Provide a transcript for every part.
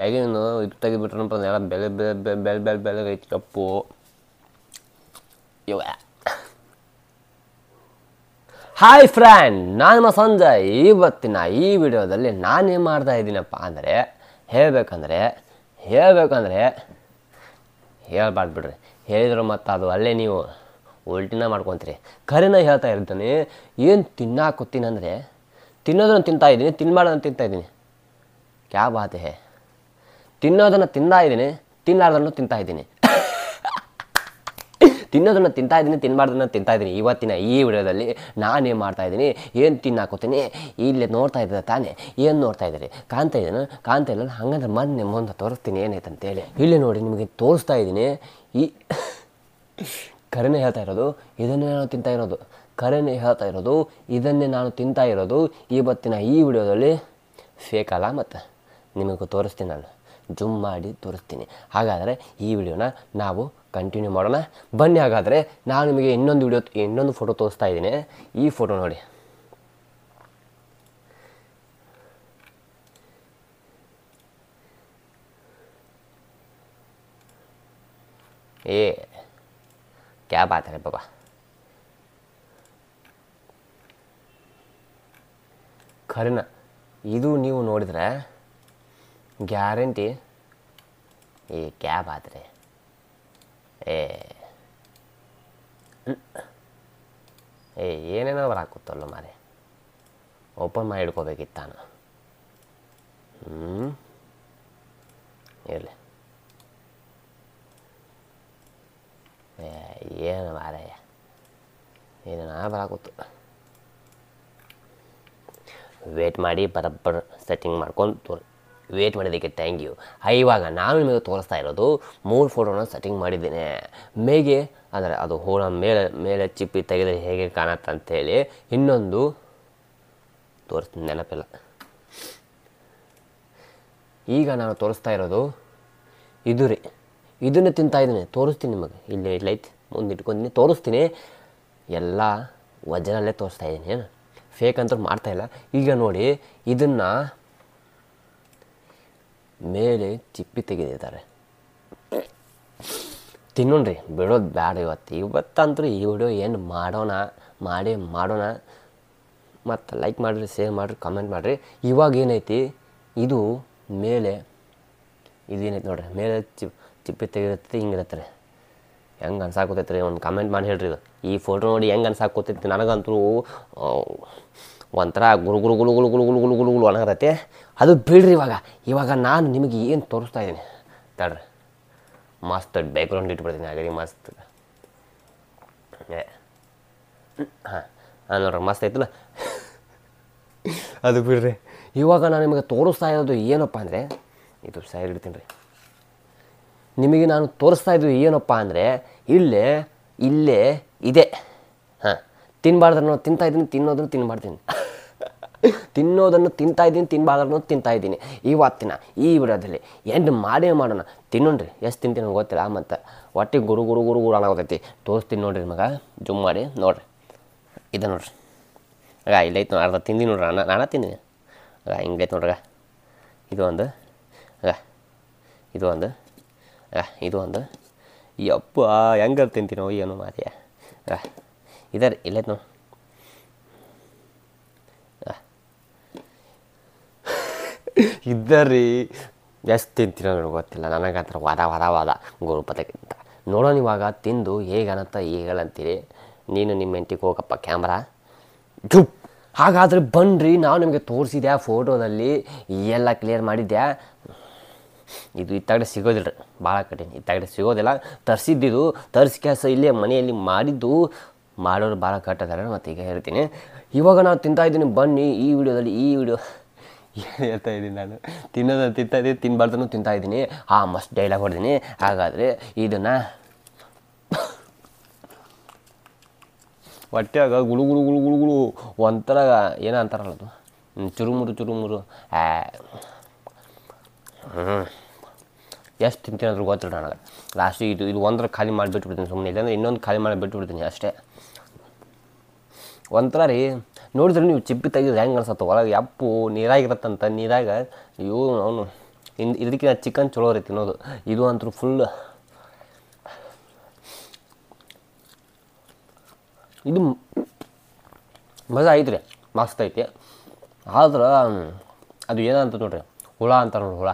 ಬ್ಯಾಗಿನ ಇದು ತೆಗೆದುಬಿಟ್ರಪ್ಪ ಎಲ್ಲ ಬೆಲೆ ಬೆಲೆ ಬೆಲೆ ಬೆಲೆ ಬೆಲೆ ಐತಿ ಕಪ್ಪು ಇವ ಹಾಯ್ ಫ್ರೆಂಡ್ ನಾನು ಸಂಜಯ್ ಇವತ್ತಿನ ಈ ವಿಡಿಯೋದಲ್ಲಿ ನಾನೇನು ಮಾಡ್ತಾ ಇದ್ದೀನಪ್ಪ ಅಂದರೆ ಹೇಳಬೇಕಂದ್ರೆ ಹೇಳಬೇಕಂದ್ರೆ ಹೇಳ್ಬಾರ್ದು ಬಿಡ್ರಿ ಹೇಳಿದ್ರು ಮತ್ತು ಅದು ಅಲ್ಲೇ ನೀವು ಉಲ್ಟಿನ ಮಾಡ್ಕೊತೀರಿ ಕರಿನ ಹೇಳ್ತಾ ಇರ್ತೀನಿ ಏನು ತಿನ್ನಾಕೊತೀನಿ ಅಂದರೆ ತಿನ್ನೋದನ್ನು ತಿಂತಾ ಇದ್ದೀನಿ ತಿನ್ಬಾರ್ದನ್ನು ತಿಂತಾ ಇದ್ದೀನಿ ಕ್ಯಾ ಬಾತೆ ಹೇ ತಿನ್ನೋದನ್ನು ತಿಂತಾ ಇದ್ದೀನಿ ತಿನ್ನಲಾರ್ದನ್ನು ತಿಂತಾ ಇದ್ದೀನಿ ತಿನ್ನೋದನ್ನು ತಿಂತಾ ಇದ್ದೀನಿ ತಿನ್ನಬಾರ್ದನ್ನು ತಿಂತಾ ಇದ್ದೀನಿ ಇವತ್ತಿನ ಈ ವಿಡಿಯೋದಲ್ಲಿ ನಾನೇನು ಮಾಡ್ತಾ ಇದ್ದೀನಿ ಏನು ತಿನ್ನಾಕೋತೀನಿ ಇಲ್ಲಿ ನೋಡ್ತಾ ಇದ್ದ ತಾನೇ ಏನು ನೋಡ್ತಾ ಇದ್ದೀರಿ ಕಾಣ್ತಾ ಇದ್ದೀನಿ ಕಾಣ್ತಾ ಇಲ್ಲ ಹಂಗಂದ್ರೆ ಮೊನ್ನೆ ಮುಂದೆ ತೋರಿಸ್ತೀನಿ ಏನಾಯ್ತು ಅಂತೇಳಿ ಇಲ್ಲಿ ನೋಡಿ ನಿಮಗೆ ತೋರಿಸ್ತಾ ಇದ್ದೀನಿ ಈ ಕರೆನೇ ಹೇಳ್ತಾ ಇರೋದು ಇದನ್ನೇ ನಾನು ತಿಂತಾ ಇರೋದು ಕರೆನೇ ಹೇಳ್ತಾ ಇರೋದು ಇದನ್ನೇ ನಾನು ತಿಂತಾ ಇರೋದು ಇವತ್ತಿನ ಈ ವಿಡಿಯೋದಲ್ಲಿ ಫೇಕ್ ಮತ್ತು ನಿಮಗೂ ತೋರಿಸ್ತೀನಿ ನಾನು ಜುಮ್ ಮಾಡಿ ತೋರಿಸ್ತೀನಿ ಹಾಗಾದರೆ ಈ ವಿಡಿಯೋನ ನಾವು ಕಂಟಿನ್ಯೂ ಮಾಡೋಣ ಬನ್ನಿ ಹಾಗಾದರೆ ನಾನು ನಿಮಗೆ ಇನ್ನೊಂದು ವಿಡಿಯೋ ಇನ್ನೊಂದು ಫೋಟೋ ತೋರಿಸ್ತಾ ಇದ್ದೀನಿ ಈ ಫೋಟೋ ನೋಡಿ ಏ ಕ್ಯಾಬ್ ಆತಾರೆ ಬಾಬಾ ಖರೀನಾ ಇದು ನೀವು ನೋಡಿದರೆ ಗ್ಯಾರಂಟಿ ಈ ಕ್ಯಾಬ್ ಆದರೆ ಏ ಏ ಏನೇನೋ ಹಾಕುತ್ತಲ್ಲ ಮಾರೆ ಓಪನ್ ಮಾಡಿ ನಾನು ಹ್ಞೂ ಇರಲಿ ಏ ಏನು ಮಾರಯ್ಯ ಏನೇನೋ ಬರಾಕುತ್ತು ವೇಟ್ ಮಾಡಿ ಬರಬ್ಬರ್ ಸೆಟ್ಟಿಂಗ್ ಮಾಡ್ಕೊಂಡು ತೋರಿ ವೇಟ್ ಮಾಡಿದ್ದಕ್ಕೆ ಥ್ಯಾಂಕ್ ಯು ಇವಾಗ ನಾನು ನಿಮಗೆ ತೋರಿಸ್ತಾ ಇರೋದು ಮೂರು ಫೋಟೋನ ಸೆಟ್ಟಿಂಗ್ ಮಾಡಿದ್ದೀನಿ ಮೇಗೆ ಅಂದರೆ ಅದು ಹೋಳ ಮೇಲೆ ಮೇಲೆ ಚಿಪ್ಪಿ ತೆಗೆದರೆ ಹೇಗೆ ಕಾಣತ್ತೆ ಅಂಥೇಳಿ ಇನ್ನೊಂದು ತೋರಿಸ್ತೀನಿ ನೆನಪಿಲ್ಲ ಈಗ ನಾನು ತೋರಿಸ್ತಾ ಇರೋದು ಇದು ರೀ ಇದನ್ನು ತಿಂತಾ ತೋರಿಸ್ತೀನಿ ನಿಮಗೆ ಇಲ್ಲಿ ಇಲ್ಲೈತೆ ಮುಂದೆ ಇಟ್ಕೊಂಡಿನಿ ತೋರಿಸ್ತೀನಿ ಎಲ್ಲ ವಜ್ರಲ್ಲೇ ತೋರಿಸ್ತಾ ಇದ್ದೀನಿ ಏನು ಫೇಕ್ ಅಂತ ಮಾಡ್ತಾಯಿಲ್ಲ ಈಗ ನೋಡಿ ಇದನ್ನು ಮೇಲೆ ಚಿಪ್ಪಿ ತೆಗೆದಿದ್ದಾರೆ ತಿನ್ನೋಣ್ರಿ ಬಿಡೋದು ಬೇಡ ಇವತ್ತು ಇವತ್ತಂತೂ ಈ ವಿಡಿಯೋ ಏನು ಮಾಡೋಣ ಮಾಡಿ ಮಾಡೋಣ ಮತ್ತು ಲೈಕ್ ಮಾಡಿರಿ ಶೇರ್ ಮಾಡಿರಿ ಕಮೆಂಟ್ ಮಾಡಿರಿ ಇವಾಗ ಏನೈತಿ ಇದು ಮೇಲೆ ಇದೇನೈತಿ ನೋಡ್ರಿ ಮೇಲೆ ಚಿಪ್ ಚಿಪ್ಪಿ ತೆಗೆದಿರ್ತೈತಿ ಹಿಂಗೆ ರೀ ಹೆಂಗೆ ಅನ್ಸಾಕೋತೈತೆ ರೀ ಒಂದು ಕಮೆಂಟ್ ಮಾಡಿ ಹೇಳ್ರಿ ಇದು ಈ ಫೋಟೋ ನೋಡಿ ಹೆಂಗೆ ಅನ್ಸಾಕೋತೈತಿ ನನಗಂತೂ ಒಂಥರ ಗುರು ಗುರು ಗುಳು ಗುಳು ಗುಳು ಗುಳು ಗುಳು ಗುಳು ಗುಳು ಅನ್ನಕತ್ತೈತಿ ಅದು ಬಿಡ್ರಿ ಇವಾಗ ಇವಾಗ ನಾನು ನಿಮಗೆ ಏನು ತೋರಿಸ್ತಾ ಇದ್ದೀನಿ ತಡ್ರಿ ಮಸ್ತ್ ಬ್ಯಾಕ್ಗ್ರೌಂಡ್ ಇಟ್ಬಿಡ್ತೀನಿ ಹಾಗಾಗಿ ಮಸ್ತ್ ಏ ಹಾಂ ನೋಡ್ರಿ ಮಸ್ತ್ ಆಯ್ತಲ್ಲ ಅದು ಬಿಡ್ರಿ ಇವಾಗ ನಾನು ನಿಮಗೆ ತೋರಿಸ್ತಾ ಇರೋದು ಏನಪ್ಪ ಅಂದರೆ ಇದು ಸೈಡ್ ಇಡ್ತೀನಿ ರೀ ನಿಮಗೆ ನಾನು ತೋರಿಸ್ತಾ ಇದ್ದು ಏನಪ್ಪ ಅಂದರೆ ಇಲ್ಲೇ ಇಲ್ಲೇ ಇದೆ ಹಾಂ ತಿನ್ನಬಾರ್ದು ನಾನು ತಿಂತಾ ಇದ್ದೀನಿ ತಿನ್ನೋದನ್ನು ತಿನ್ನಬಾರ್ದು ತಿನ್ನೋದನ್ನು ತಿಂತಾ ಇದ್ದೀನಿ ತಿನ್ನಬಾರ್ದು ತಿಂತಾ ಇದ್ದೀನಿ ಇವತ್ತಿನ ಈ ವಿಡಿಯೋದಲ್ಲಿ ಎಂಡ್ ಮಾಡೇ ಮಾಡೋಣ ತಿನ್ನೋಣ್ರಿ ಎಷ್ಟು ತಿಂತೀನಿ ಗೊತ್ತಿಲ್ಲ ಮತ್ತು ಒಟ್ಟಿಗೆ ಗುರು ಗುರು ಗುರು ಗುರು ಅನ್ನೋತೈತಿ ತೋರಿಸ್ತೀನಿ ನೋಡ್ರಿ ಮಗ ಜುಮ್ ಮಾಡಿ ನೋಡ್ರಿ ಇದು ನೋಡ್ರಿ ಆಗ ಇಲ್ಲೈತೆ ನೋಡಿ ಅರ್ಧ ತಿಂದಿ ನೋಡ್ರಿ ಅಣ್ಣ ನಾನು ತಿಂದಿನಿ ಆಗ ಹಿಂಗೈತೆ ನೋಡ್ರಿ ಇದು ಒಂದು ಅಗ ಇದು ಒಂದು ಅಗ ಇದು ಒಂದು ಈ ಅಪ್ಪ ಹೆಂಗಾರು ತಿಂತೀನೋ ಏನು ಮಾಡಿ ಆಗ ಇಲ್ಲೈತೆ ನೋಡಿ ಇದ್ದರಿ ಎಷ್ಟು ತಿಂತೀರೋ ಗೊತ್ತಿಲ್ಲ ನನಗೆ ಆ ಥರ ವಾದ ವಾದ ವಾದ ಗುರುಪದಕ್ಕಿಂತ ನೋಡೋಣ ಇವಾಗ ತಿಂದು ಹೇಗೆ ಅನ್ನತ್ತ ಹೇಗಂತೀರಿ ನೀನು ನಿಮ್ಮ ಎಂಟಿಗೆ ಹೋಗಪ್ಪ ಕ್ಯಾಮ್ರಾ ಜುಪ್ ಹಾಗಾದರೆ ಬನ್ನಿರಿ ನಾವು ನಿಮಗೆ ತೋರಿಸಿದೆ ಫೋಟೋದಲ್ಲಿ ಎಲ್ಲ ಕ್ಲಿಯರ್ ಮಾಡಿದ್ದೆ ಇದು ಇತ್ತಾಗಡೆ ಸಿಗೋದಿಲ್ಲ ರೀ ಭಾಳ ಕಠಿಣ ಇತ್ತಾಗಡೆ ಸಿಗೋದಿಲ್ಲ ತರಿಸಿದ್ದಿದು ತರಿಸಿ ಕೆಲಸ ಇಲ್ಲೇ ಮನೆಯಲ್ಲಿ ಮಾಡಿದ್ದು ಮಾಡೋರು ಭಾಳ ಕಟ್ಟದಾರೆ ಮತ್ತು ಈಗ ಹೇಳ್ತೀನಿ ಇವಾಗ ನಾವು ತಿಂತಾಯಿದ್ದೀನಿ ಬನ್ನಿ ಈ ವಿಡಿಯೋದಲ್ಲಿ ಈ ವಿಡಿಯೋ ಹೇಳ್ತಾ ಇದ್ದೀನಿ ನಾನು ತಿನ್ನೋದು ತಿಂತಾ ಇದ್ದೀನಿ ತಿನ್ನಬಾರ್ದು ತಿಂತಾ ಇದ್ದೀನಿ ಆ ಮಸ್ತ್ ಡೈಲಾಗ್ ಹೊಡೆದೀನಿ ಹಾಗಾದರೆ ಇದನ್ನು ಹೊಟ್ಟೆಯಾಗ ಗುಳು ಗುಳು ಗುಳು ಗುಳು ಗುಳು ಒಂಥರ ಏನೋ ಅಂತಾರಲ್ಲ ಅದು ಚುರುಮುರು ಚುರುಮುರು ಹ್ಞೂ ಎಷ್ಟು ತಿಂತೀನಿ ಅಂದ್ರೆ ಗೊತ್ತಿಲ್ಲ ನನಗೆ ಲಾಸ್ಟಿಗೆ ಇದು ಇದು ಒಂದರ ಖಾಲಿ ಮಾಡಿಬಿಟ್ಬಿಡ್ತೀನಿ ಸುಮ್ಮನೆ ಇಲ್ಲಾಂದ್ರೆ ಇನ್ನೊಂದು ಖಾಲಿ ಮಾಡಿ ಬಿಡ್ತೀನಿ ಅಷ್ಟೇ ಒಂಥರ ರೀ ನೋಡಿದ್ರೆ ನೀವು ಚಿಪ್ಪಿ ತೆಗೆದು ಹೆಂಗೆ ಅನ್ಸತ್ತೆ ಒಳಗೆ ಎಪ್ಪು ನೀರಾಗಿರತ್ತಂತ ನೀರಾಗ ಇವು ಅವನು ಇನ್ನು ಇದಕ್ಕಿಂತ ಚಿಕನ್ ಚಲೋ ರೀತಿ ತಿನ್ನೋದು ಇದು ಅಂತೂ ಫುಲ್ ಇದು ಮಜಾ ಐತ್ರಿ ಮಸ್ತ್ ಐತಿ ಆದ್ರೆ ಅದು ಏನಂತ ನೋಡ್ರಿ ಹುಳ ಅಂತಾರೆ ನೋಡಿ ಹುಳ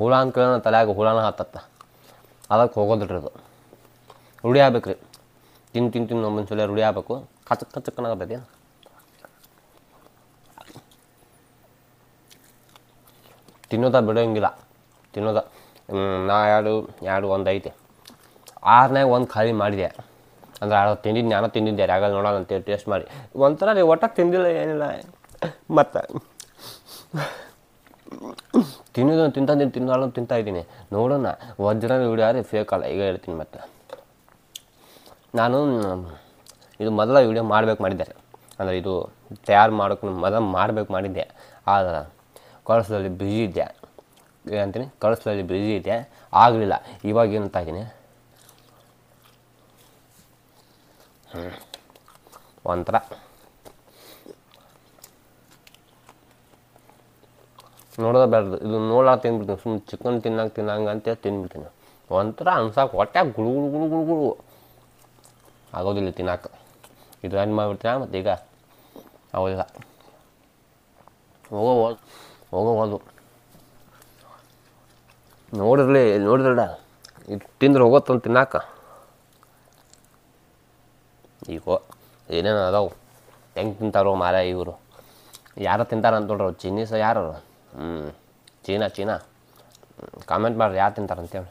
ಹುಳ ಅಂತ ಅಂದ್ಕೊಳ್ಳೋ ತಲೆಯಾಗ ಹುಳನ ಹತ್ತತ್ತ ಅದಕ್ಕೆ ಹೋಗೋದ್ರಿ ಅದು ರೂಢಿ ಆಗ್ಬೇಕು ರೀ ತಿಂದು ತಿಂದು ತಿಂದು ಸಲ ರೂಢಿ ಆಗ್ಬೇಕು ಕಚಕ್ ಕಚಕ್ಕನಾಗತ್ತೈತಿ ತಿನ್ನೋದ ಬಿಡೋಂಗಿಲ್ಲ ತಿನ್ನೋದ ನಾ ಎರಡು ಎರಡು ಒಂದು ಐತೆ ಆರನೇ ಒಂದು ಖಾಲಿ ಮಾಡಿದೆ ಅಂದ್ರೆ ಯಾರೋ ತಿಂದಿದ್ದು ನಾನು ತಿಂದಿದ್ದೆ ಯಾರಾಗಲ್ಲ ನೋಡೋಣ ಅಂತೇಳಿ ಟೇಸ್ಟ್ ಮಾಡಿ ಒಂಥರ ನೀವು ಒಟ್ಟಾಗಿ ತಿಂದಿಲ್ಲ ಏನಿಲ್ಲ ಮತ್ತು ತಿನ್ನೋದು ತಿಂತ ತಿನ್ನೋಳು ತಿಂತಾ ಇದ್ದೀನಿ ನೋಡೋಣ ವಜ್ರ ವಿಡಿಯೋ ಫೇಕ್ ಅಲ್ಲ ಈಗ ಹೇಳ್ತೀನಿ ಮತ್ತು ನಾನು ಇದು ಮೊದಲ ವಿಡಿಯೋ ಮಾಡ್ಬೇಕು ಮಾಡಿದ್ದಾರೆ ಅಂದರೆ ಇದು ತಯಾರು ಮಾಡೋಕೆ ಮೊದಲು ಮಾಡ್ಬೇಕು ಮಾಡಿದ್ದೆ ಆದರೆ ಕಾಲೇಜಲ್ಲಿ ಬ್ಯುಸಿ ಇದೆ ಏನಂತೀನಿ ಕಳಿಸ್ದಲ್ಲಿ ಬ್ರಿಜಿ ಇದೆ ಆಗಲಿಲ್ಲ ಇವಾಗ ಏನಂತ ಇದ್ದೀನಿ ಒಂಥರ ನೋಡೋದೇ ಬೇಡ ಇದು ನೋಡಾಗ ತಿನ್ಬಿಡ್ತೀನಿ ಸುಮ್ಮನೆ ಚಿಕನ್ ತಿನ್ನಕ್ಕೆ ತಿನ್ನಂಗೆ ಅಂತ ತಿನ್ಬಿಡ್ತೀನಿ ಒಂಥರ ಅನ್ಸಕ್ಕೆ ಹೊಟ್ಟೆ ಗುಳು ಗುಳು ಗುಳು ಗುಳು ಗುಳು ಆಗೋದಿಲ್ಲ ತಿನ್ನಾಕ ಇದು ಏನು ಮಾಡಿಬಿಡ್ತೀನಿ ಮತ್ತೆ ಈಗ ಅವೆಲ್ಲ ಹೋಗೋ ಹೋಗೋವಲ್ದು ನೋಡಿರಲಿ ನೋಡಿದ್ರಡ ಇದು ತಿಂದ್ರೆ ಹೋಗತ್ತಂತ ತಿನ್ನಾಕ ಈಗ ಏನೇನು ಅದಾವು ಹೆಂಗೆ ತಿಂತಾರೋ ಮಾರ ಇವರು ಯಾರು ತಿಂತಾರೆ ಅಂತ ನೋಡ್ರಿ ಚೀನೀಸ ಯಾರು ಹ್ಞೂ ಚೀನಾ ಚೀನಾ ಕಾಮೆಂಟ್ ಮಾಡ್ರಿ ಯಾರು ತಿಂತಾರಂತೇಳಿ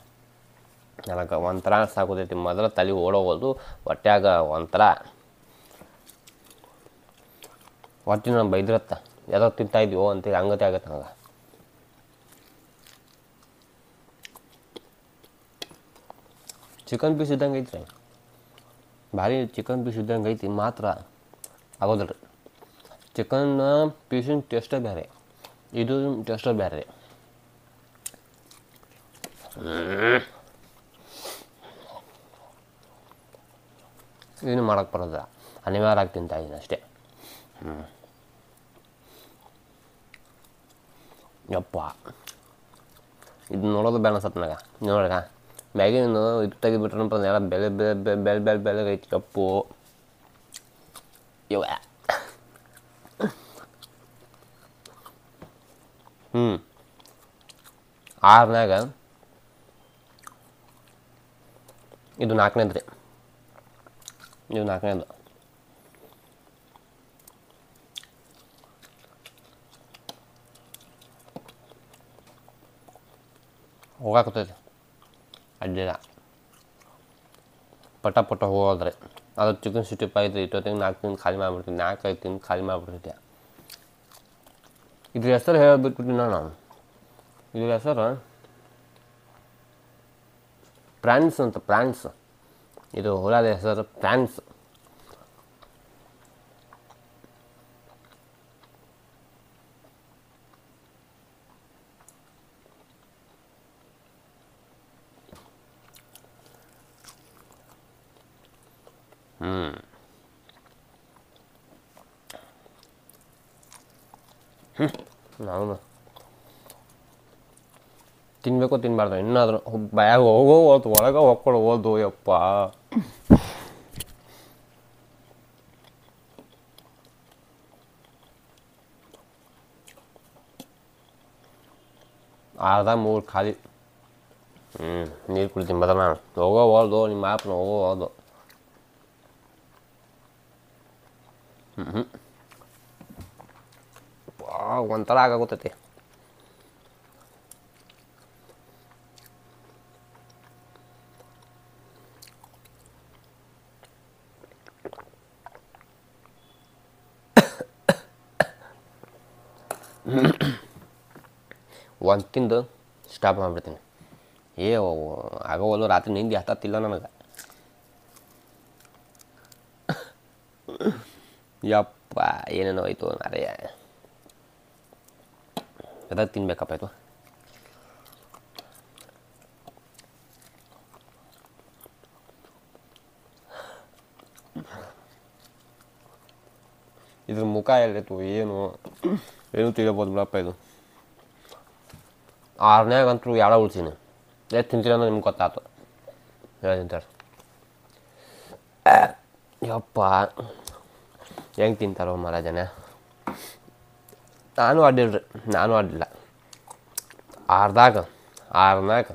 ನನಗೆ ಒಂಥರ ಸಾಕೋದೈತಿ ಮೊದಲು ತಲೆ ಓಡೋಗೋದು ಹೊಟ್ಟೆಯಾಗ ಒಂಥರ ಹೊಟ್ಟಿನ ಬೈದಿರತ್ತ ಯಾವಾಗ ತಿಂತಾ ಇದೀವೋ ಅಂತೇಳಿ ಹಂಗತೆ ಆಗತ್ತೆ ನನಗೆ ಚಿಕನ್ ಪೀಸ್ ಇದ್ದಂಗೆ ಐತ್ರಿ ಭಾರಿ ಚಿಕನ್ ಪೀಸ್ ಇದ್ದಂಗೆ ಐತಿ ಮಾತ್ರ ರೀ ಚಿಕನ್ ಪೀಸಿನ ಟೇಸ್ಟೇ ಬೇರೆ ಇದು ಟೇಸ್ಟೇ ಬೇರೆ ಏನು ಮಾಡೋಕ್ಕೆ ಬರೋದಿಲ್ಲ ಅನಿವಾರ್ಯ ಆಗಿ ಇದ್ದೀನಿ ಅಷ್ಟೇ ಹ್ಞೂ ಯಪ್ಪ ಇದು ನೋಡೋದು ಬೇಡ ಅನ್ಸತ್ತೆ ನನಗೆ ನೋಡಕ ಮ್ಯಾಗಿನ ಇದು ತೆಗಿಬಿಟ್ರಪ್ಪ ಎಲ್ಲ ಬೆಲೆ ಬೆಲೆ ಬೆಲೆ ಬೆಲೆ ಐತಿ ಕಪ್ಪು ಇವ ಹ್ಞೂ ಆರನಾಗ ಇದು ನಾಲ್ಕನೇದು ಇದು ನಾಲ್ಕನೇದು ಹೋಗಾಕತ್ತೈತಿ ಅಡ್ಡಿಲ್ಲ ಪಟ ಪಟ ಹೋಗೋದ್ರೆ ಅದು ಚಿಕನ್ ಸಿಕ್ಸ್ಟಿ ಫೈ ಐತೆ ಇಷ್ಟೊತ್ತಿಗೆ ನಾಲ್ಕು ತಿಂದು ಖಾಲಿ ಮಾಡಿಬಿಡ್ತೀನಿ ನಾಲ್ಕು ಐದು ತಿಂದು ಖಾಲಿ ಮಾಡಿಬಿಡ್ತಿದ್ದೆ ಇದ್ರ ಹೆಸರು ಹೇಳ್ಬಿಟ್ಬಿಟ್ಟಿನ ನಾನು ಇದ್ರ ಹೆಸರು ಪ್ರಾನ್ಸ್ ಅಂತ ಪ್ರಾನ್ಸ್ ಇದು ಹೋಲಾದ ಹೆಸರು ಪ್ರಾನ್ಸ್ ಹ್ಞೂ ಹ್ಞೂ ನಾನು ತಿನ್ಬೇಕು ತಿನ್ನಬಾರ್ದು ಇನ್ನಾದರೂ ಬ್ಯಾಗ್ ಹೋಗೋ ಓದು ಒಳಗೆ ಹೋಗ್ಕೊಳ್ಳೋ ಓದು ಯಪ್ಪ ಅರ್ಧ ಮೂರು ಖಾಲಿ ಹ್ಞೂ ನೀರು ಕುಡಿತೀನಿ ಬದಲ ನಾನು ಹೋಗೋ ಓದು ನಿಮ್ಮ ಆ್ಯಪ್ನ ಹೋಗೋ ಹ್ಞೂ ಒಂಥರ ಆಗಾಗುತ್ತೈತಿ ಒಂದು ತಿಂದು ಸ್ಟಾಪ್ ಮಾಡಿಬಿಡ್ತೀನಿ ಏ ಆಗವಲ್ಲ ರಾತ್ರಿ ನಿಂದಿ ಹತ್ತತ್ತಿಲ್ಲ ನನಗೆ ಯಪ್ಪ ಏನೇನೋ ಆಯಿತು ಅರೆಯ ಅದಾಗ ತಿನ್ಬೇಕಪ್ಪ ಆಯಿತು ಇದ್ರ ಮುಖ ಹೇಳಿತ್ತು ಏನು ಏನು ತಿಳಿಬೋದು ಬಿಡಪ್ಪ ಇದು ಆರನೇಗಂತೂ ಯಾಡ ಉಳ್ತೀನಿ ಎಷ್ಟು ತಿಂತೀನಿ ಅಂದ್ರೆ ನಿಮ್ಗೆ ಗೊತ್ತಾಯ್ತು ಹೇಳಿ ತಿಂತಾರೆ ಯಪ್ಪ ಹೆಂಗೆ ತಿಂತಾರೋ ಮರ ಜನ ನಾನು ಆಡಿಲ್ರಿ ನಾನು ಆಡಿಲ್ಲ ಆರ್ದಾಗ ಆರ್ನಾಗ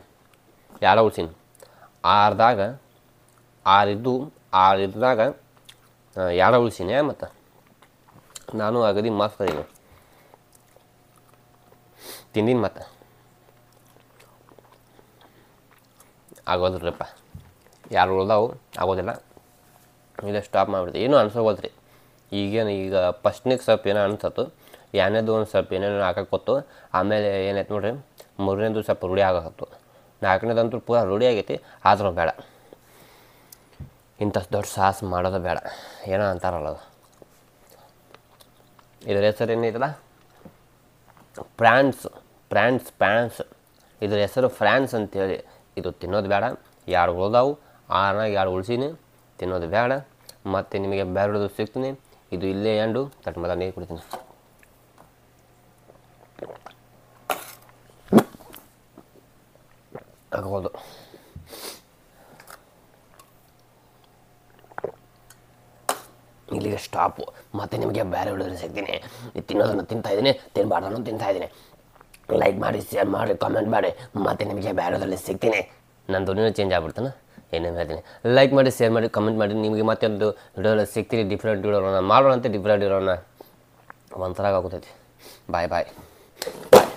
ಯಾರೋ ಉಳ್ಸೀನಿ ಆರ್ದಾಗ ಆರಿದ್ದು ಆರಿದ್ದಾಗ ಯಾರ ಉಳ್ಸೀನಿ ಮತ್ತು ನಾನು ಆಗದಿ ಮಸ್ತ್ ಅದೀನಿ ತಿಂದಿನ ಮತ್ತು ಆಗೋದ್ರಿಪ್ಪ ಯಾರು ಉಳ್ದಾವು ಆಗೋದಿಲ್ಲ ಇಲ್ಲ ಸ್ಟಾಪ್ ಮಾಡಿಬಿಡ್ತೀವಿ ಏನೂ ಅನ್ಸೋಗೋದ್ರಿ ಈಗೇನು ಈಗ ಫಸ್ಟ್ನಿಗೆ ಸ್ವಲ್ಪ ಏನೋ ಅನ್ಸತ್ತು ಎರಡನೇದು ಒಂದು ಸ್ವಲ್ಪ ಏನೇನೋ ಹಾಕಕ್ಕೆ ಆಮೇಲೆ ಏನಾಯ್ತು ನೋಡಿರಿ ಮೂರನೇದು ಸ್ವಲ್ಪ ರೂಢಿ ಆಗಕತ್ತು ನಾಲ್ಕನೇದಂತೂ ಪೂರಾ ರೂಢಿ ಆಗೈತಿ ಆದರೂ ಬೇಡ ಇಂಥ ದೊಡ್ಡ ಸಾಹಸ ಮಾಡೋದು ಬೇಡ ಏನೋ ಅಂತಾರಲ್ಲ ಅದು ಇದ್ರ ಹೆಸರು ಏನೈತಲ್ಲ ಫ್ರಾನ್ಸ್ ಫ್ರಾನ್ಸ್ ಫ್ರಾನ್ಸ್ ಇದ್ರ ಹೆಸರು ಫ್ರಾನ್ಸ್ ಅಂತೇಳಿ ಇದು ತಿನ್ನೋದು ಬೇಡ ಯಾರು ಉಳ್ದಾವು ಆರನಾಗ ಯಾರು ಉಳಿಸೀನಿ ತಿನ್ನೋದು ಬೇಡ ಮತ್ತು ನಿಮಗೆ ಬೇರೆದು ಸಿಗ್ತೀನಿ ಇದು ಇಲ್ಲೇ ಎಂಡು ತಟ್ ಮದ ನೀರು ಕುಡಿತೀನಿ ಇಲ್ಲಿಗೆ ಸ್ಟಾಪು ಮತ್ತೆ ನಿಮಗೆ ಬೇರೆ ಹೊಡೆದ್ರೆ ಸಿಗ್ತೀನಿ ತಿನ್ನೋದನ್ನು ತಿಂತಾ ಇದ್ದೀನಿ ತಿನ್ನಬಾರ್ದನ್ನು ತಿಂತಾ ಇದ್ದೀನಿ ಲೈಕ್ ಮಾಡಿ ಶೇರ್ ಮಾಡಿ ಕಾಮೆಂಟ್ ಮಾಡಿ ಮತ್ತೆ ನಿಮಗೆ ಬೇರೆದ್ರಲ್ಲಿ ಸಿಗ್ತೀನಿ ನನ್ನ ಚೇಂಜ್ ಆಗ್ಬಿಡ್ತಾನೆ ಏನೇನು ಹೇಳ್ತೀನಿ ಲೈಕ್ ಮಾಡಿ ಶೇರ್ ಮಾಡಿ ಕಮೆಂಟ್ ಮಾಡಿ ನಿಮಗೆ ಮತ್ತೊಂದು ವಿಡಿಯೋ ಸಿಗ್ತೀರಿ ಡಿಫ್ರೆಂಟ್ ವಿಡಿಯೋನ ಮಾಡೋಣ ಅಂತ ಡಿಫ್ರೆಂಟ್ ವಿಡಿಯೋನ ಒಂಥರ ಆಗುತ್ತೈತಿ ಬಾಯ್ ಬಾಯ್